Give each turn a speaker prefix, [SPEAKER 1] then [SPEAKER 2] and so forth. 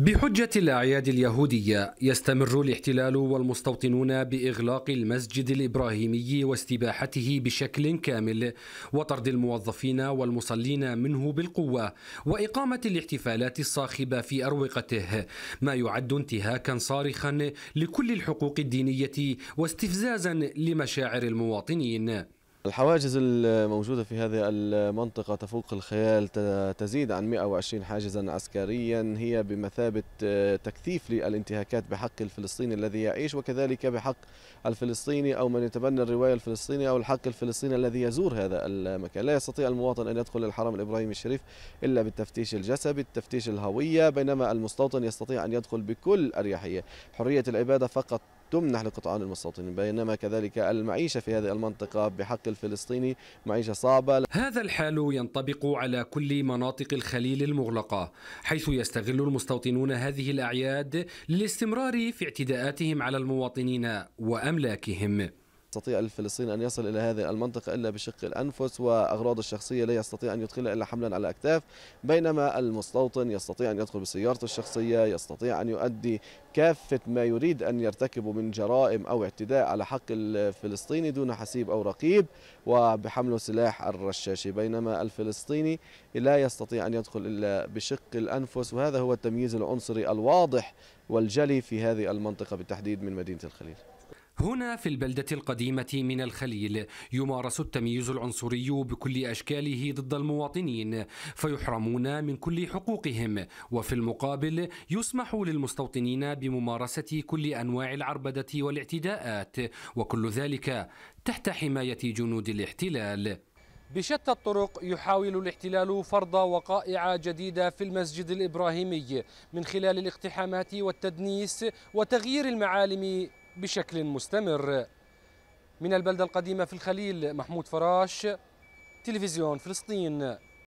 [SPEAKER 1] بحجة الأعياد اليهودية يستمر الاحتلال والمستوطنون بإغلاق المسجد الإبراهيمي واستباحته بشكل كامل وطرد الموظفين والمصلين منه بالقوة وإقامة الاحتفالات الصاخبة في أروقته ما يعد انتهاكا صارخا لكل الحقوق الدينية واستفزازا لمشاعر المواطنين
[SPEAKER 2] الحواجز الموجودة في هذه المنطقة تفوق الخيال تزيد عن 120 حاجزا عسكريا هي بمثابة آه، تكثيف للانتهاكات بحق الفلسطيني الذي يعيش وكذلك بحق الفلسطيني أو من يتبنى الرواية الفلسطينية أو الحق الفلسطيني الذي يزور هذا المكان لا يستطيع المواطن أن يدخل الحرم الإبراهيمي الشريف إلا بالتفتيش الجسدي التفتيش الهوية بينما المستوطن يستطيع أن يدخل بكل أريحية حرية العبادة فقط تمنح لقطعان المستوطنين بينما كذلك المعيشة في هذه المنطقة بحق الفلسطيني معيشة صعبة هذا الحال ينطبق على كل مناطق الخليل المغلقة حيث يستغل المستوطنون
[SPEAKER 1] هذه الأعياد للاستمرار في اعتداءاتهم على المواطنين
[SPEAKER 2] وأملاكهم يستطيع الفلسطيني أن يصل إلى هذه المنطقة إلا بشق الأنفس واغراض الشخصية لا يستطيع أن يدخلها إلا حملا على أكتاف بينما المستوطن يستطيع أن يدخل بسيارته الشخصية يستطيع أن يؤدي كافة ما يريد أن يرتكبه من جرائم أو اعتداء على حق الفلسطيني دون حسيب أو رقيب وبحمله سلاح الرشاشي بينما الفلسطيني لا يستطيع أن يدخل إلا بشق الأنفس وهذا هو التمييز العنصري الواضح والجلي في هذه المنطقة بالتحديد من مدينة الخليل هنا
[SPEAKER 1] في البلدة القديمة من الخليل يمارس التمييز العنصري بكل أشكاله ضد المواطنين فيحرمون من كل حقوقهم وفي المقابل يسمح للمستوطنين بممارسة كل أنواع العربدة والاعتداءات وكل ذلك تحت حماية جنود الاحتلال بشتى الطرق يحاول الاحتلال فرض وقائع جديدة في المسجد الإبراهيمي من خلال الاقتحامات والتدنيس وتغيير المعالم بشكل مستمر من البلدة القديمة في الخليل محمود فراش تلفزيون فلسطين